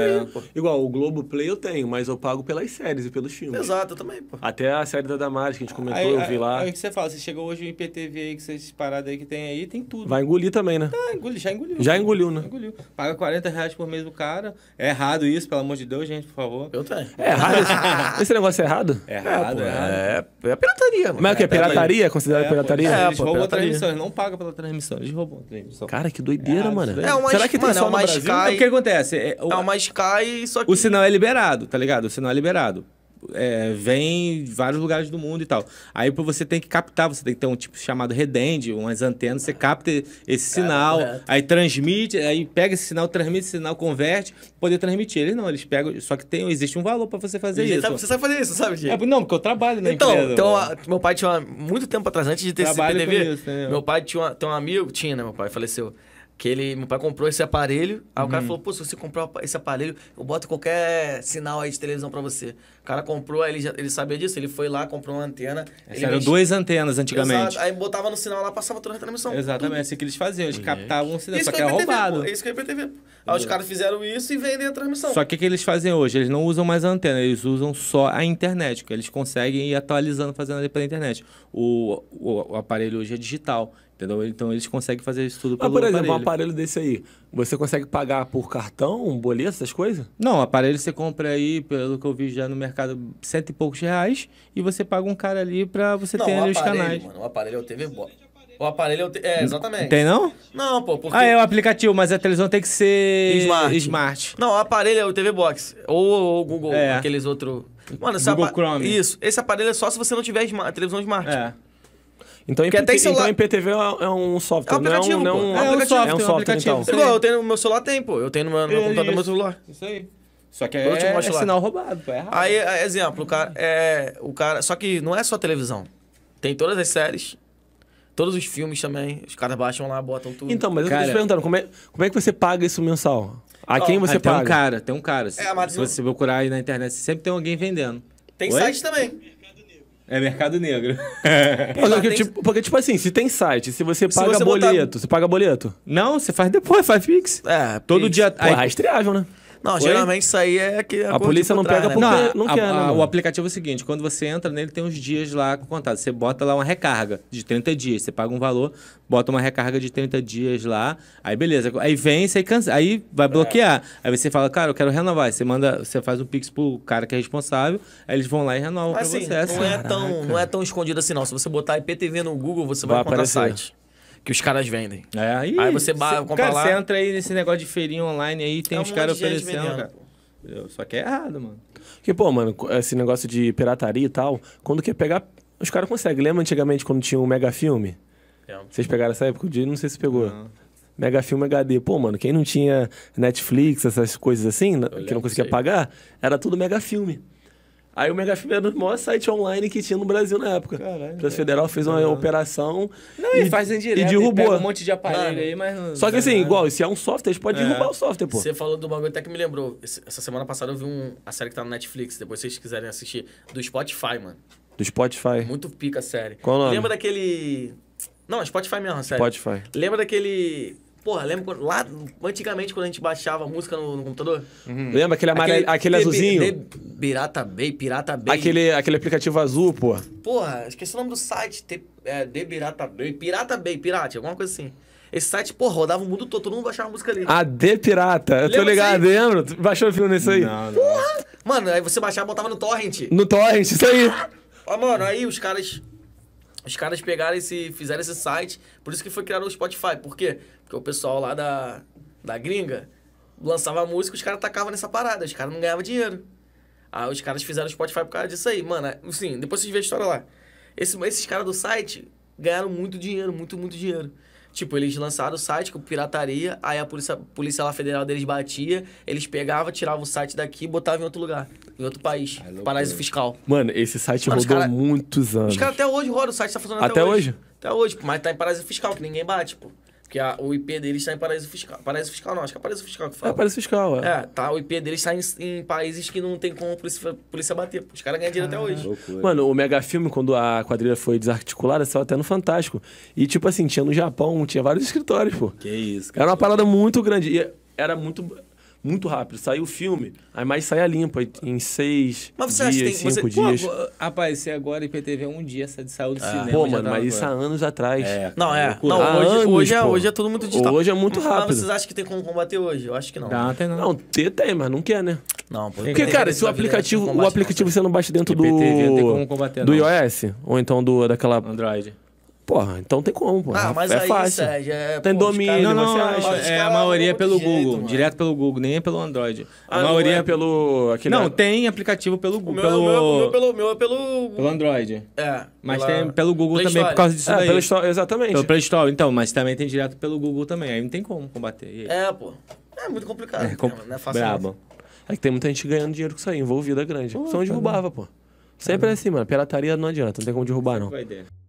É, Igual, o Globo Play eu tenho, mas eu pago pelas séries e pelos filmes. Exato, eu também, pô. Até a série da Damares que a gente comentou, aí, eu vi lá. É o que você fala, você chegou hoje no IPTV aí, que vocês paradas aí que tem aí, tem tudo. Vai engolir também, né? Tá, engoli, já engoliu. Já engoliu, né? Já engoliu. Paga 40 reais por mês do cara. É errado isso, pelo amor de Deus, gente, por favor. Eu tenho. É errado esse, esse negócio é errado? É errado, é, é. Errado. É, é pirataria, mano. Mas é o que? É pirataria? É considerado é, pirataria? é, eles roubam a transmissão, eles não pagam pela transmissão, eles roubam a transmissão. Cara, que doideira, é, é, mano. É uma, Será que mano, tem uma no Brasil? O que acontece? É uma cai e só que... O sinal é liberado, tá ligado? O sinal é liberado. É, vem de vários lugares do mundo e tal. Aí você tem que captar, você tem que ter um tipo chamado redende, umas antenas, você capta esse é, sinal, Cara, aí transmite, aí pega esse sinal, transmite esse sinal, converte, poder transmitir. Eles não, eles pegam, só que tem, existe um valor para você fazer isso. Sabe, você sabe fazer isso, sabe, é, Não, porque eu trabalho na então, empresa. Então, a, né? meu pai tinha uma, muito tempo atrás, antes de ter trabalho esse PDV, isso, né? meu pai tinha uma, tem um amigo, tinha, né, meu pai faleceu que ele, meu pai comprou esse aparelho. Aí o cara uhum. falou: pô, se você comprar esse aparelho, eu boto qualquer sinal aí de televisão para você. O cara comprou, aí ele, já, ele sabia disso, ele foi lá, comprou uma antena. É, Eram duas antenas antigamente. Exato, aí botava no sinal lá, passava toda a transmissão. Exatamente, tudo. É assim que eles faziam, eles uhum. captavam o sinal, isso só que é, é roubado. Pô, isso que é IPTV. Aí os uhum. caras fizeram isso e vendem a transmissão. Só que o que eles fazem hoje? Eles não usam mais a antena, eles usam só a internet, porque eles conseguem ir atualizando, fazendo ali pela internet. O, o, o aparelho hoje é digital. Entendeu? Então eles conseguem fazer isso tudo pelo por exemplo, aparelho. um aparelho desse aí, você consegue pagar por cartão, boleto, essas coisas? Não, aparelho você compra aí, pelo que eu vi já no mercado, cento e poucos reais, e você paga um cara ali pra você não, ter ali os canais. Mano, o aparelho é o TV Box. O aparelho é o te... É, exatamente. Tem não? Não, pô, porque... Ah, é o aplicativo, mas a televisão tem que ser... Smart. Smart. Não, o aparelho é o TV Box. Ou o Google, é. aqueles outros... Mano, Google apa... Chrome. Isso. Esse aparelho é só se você não tiver a televisão Smart. É. Então, Porque celular... então IPTV é um software, é um aplicativo, não, É, um é, um software, é um é é é software, então. Igual, eu tenho no meu celular tem, pô. Eu tenho no meu, no computador do meu celular. Isso aí. Só que é, é sinal roubado, pô. É errado. Aí, exemplo, o cara, é, o cara... Só que não é só televisão. Tem todas as séries, todos os filmes também. Os caras baixam lá, botam tudo. Então, mas cara... eu tô te perguntando, como é, como é que você paga isso mensal? A quem você paga? Ah, tem um cara, tem um cara. É, se, mas... se você procurar aí na internet, sempre tem alguém vendendo. Tem Oi? site também. É mercado negro. Porque, tipo, porque, tipo, assim, se tem site, se você paga se você boleto, botar... você paga boleto? Não, você faz depois, faz Pix. É, Todo Pix. dia. Pô, aí... rastreável, né? Não, Foi? geralmente isso aí é que é a, polícia não pega né? porque não, não quer. Né, o aplicativo é o seguinte: quando você entra nele, tem uns dias lá contados. Você bota lá uma recarga de 30 dias. Você paga um valor, bota uma recarga de 30 dias lá. Aí beleza. Aí vence, aí, cansa aí vai é. bloquear. É. Aí você fala, cara, eu quero renovar. Você manda, você faz um pix pro cara que é responsável. Aí eles vão lá e renovam Mas, pra assim, você. Não, é tão, não é tão escondido assim, não. Se você botar IPTV no Google, você vai, vai encontrar aparecer. site que os caras vendem. É, aí, aí você cê, compra cara, lá. Você entra aí nesse negócio de feirinha online aí, tem é caras oferecendo, cara. Eu, só que é errado, mano. Porque, pô, mano, esse negócio de pirataria e tal, quando quer pegar. Os caras conseguem. Lembra antigamente quando tinha um mega filme? É. Vocês pegaram essa época? De, não sei se pegou. Não. Mega filme HD. Pô, mano, quem não tinha Netflix, essas coisas assim, Eu que não conseguia pagar, era tudo mega filme. Aí o Mega Fibra era o maior site online que tinha no Brasil na época. Caralho. O Federal fez uma Caralho. operação. Não, e, e fazem direto. E derrubou. E um monte de aparelho aí, mas não. Só que assim, igual, se é um software, a gente pode é. derrubar o software, pô. Você falou do bagulho até que me lembrou. Essa semana passada eu vi um, a série que tá no Netflix, depois vocês quiserem assistir, do Spotify, mano. Do Spotify. Muito pica a série. Qual o nome? Lembra daquele. Não, é Spotify mesmo, série Spotify. Lembra daquele. Porra, lembra quando, lá antigamente quando a gente baixava música no, no computador? Uhum. Lembra aquele, amarelo, aquele, aquele azulzinho? Pirata Bay, Pirata Bay. Aquele, aquele aplicativo azul, pô. Porra, esqueci o nome do site. T, é, de Pirata Bay. Pirata Bay, Pirate, alguma coisa assim. Esse site, porra, rodava o mundo todo, todo mundo baixava a música ali. A D Pirata. Eu tô ligado, lembro. Baixou o filme nesse aí? Não, não. Porra! Mano, aí você baixava e botava no torrent. No torrent, isso aí. Ah, mano, aí os caras... Os caras pegaram esse... Fizeram esse site. Por isso que foi criado o Spotify. Por quê? Porque o pessoal lá da... Da gringa lançava música, os caras tacavam nessa parada. Os caras não ganhavam dinheiro. Ah, os caras fizeram Spotify por causa disso aí. Mano, assim, depois vocês vê a história lá. Esse, esses caras do site ganharam muito dinheiro, muito, muito dinheiro. Tipo, eles lançaram o site com pirataria, aí a polícia, a polícia lá federal deles batia, eles pegavam, tiravam o site daqui e botavam em outro lugar, em outro país. Ai, paraíso fiscal. Mano, esse site Mano, rodou cara, muitos anos. Os caras até hoje rodam, o site tá funcionando até, até hoje. hoje. Até hoje, mas tá em paraíso fiscal, que ninguém bate, pô. Tipo. Porque a, o IP deles está em paraíso fiscal. Paraíso fiscal não, acho que é paraíso fiscal que fala. É paraíso fiscal, é. É, tá, o IP deles está em, em, países que não tem como a polícia, polícia bater. Os caras ganham dinheiro até hoje. Loucura. Mano, o Mega Filme, quando a quadrilha foi desarticulada, saiu até no Fantástico. E, tipo assim, tinha no Japão, tinha vários escritórios, pô. Que isso, cara. Era uma parada muito grande. E era muito muito rápido. Saiu o filme, aí mais a limpa em seis mas você dias, acha que tem, cinco você, dias. Pô, aparecer agora IPTV é um dia, essa é de saúde ah, cinema. Pô, mano, mas isso há anos atrás. É, não, é. Não, hoje, anos, hoje, é, hoje é tudo muito digital. Hoje é muito rápido. Mas vocês acham que tem como combater hoje? Eu acho que não. Não, tem não. Não, tem, mas não quer, né? Não, pô, Porque, cara, se o aplicativo, o aplicativo né? você não baixa dentro IPTV, do, do iOS, ou então do, daquela... Android. Porra, então tem como, pô. Ah, é mas é aí, fácil. Sérgio, é, tem pô, domínio, não, não, você acha. É, a maioria é pelo Google, direto pelo Google, nem é pelo Android. Ah, a maioria é. é pelo... Aquele não, é- tem aplicativo pelo Google. Meu, pelo... Meu, meu, pelo... meu é pelo... Pelo Android. É. Mas pela... tem pelo Google Play também Store. por causa disso é, daí. Pelo Store, exatamente. Pelo Play Store, então, mas também tem direto pelo Google também, aí não tem como combater. É, pô. É muito complicado, é, né, compl... não é fácil. Brabo. É que tem muita gente ganhando dinheiro com isso aí, envolvida grande. Pô, Só tá derrubava, pô. Sempre é assim, mano. Pirataria não adianta, não tem como derrubar, não. Vai ter.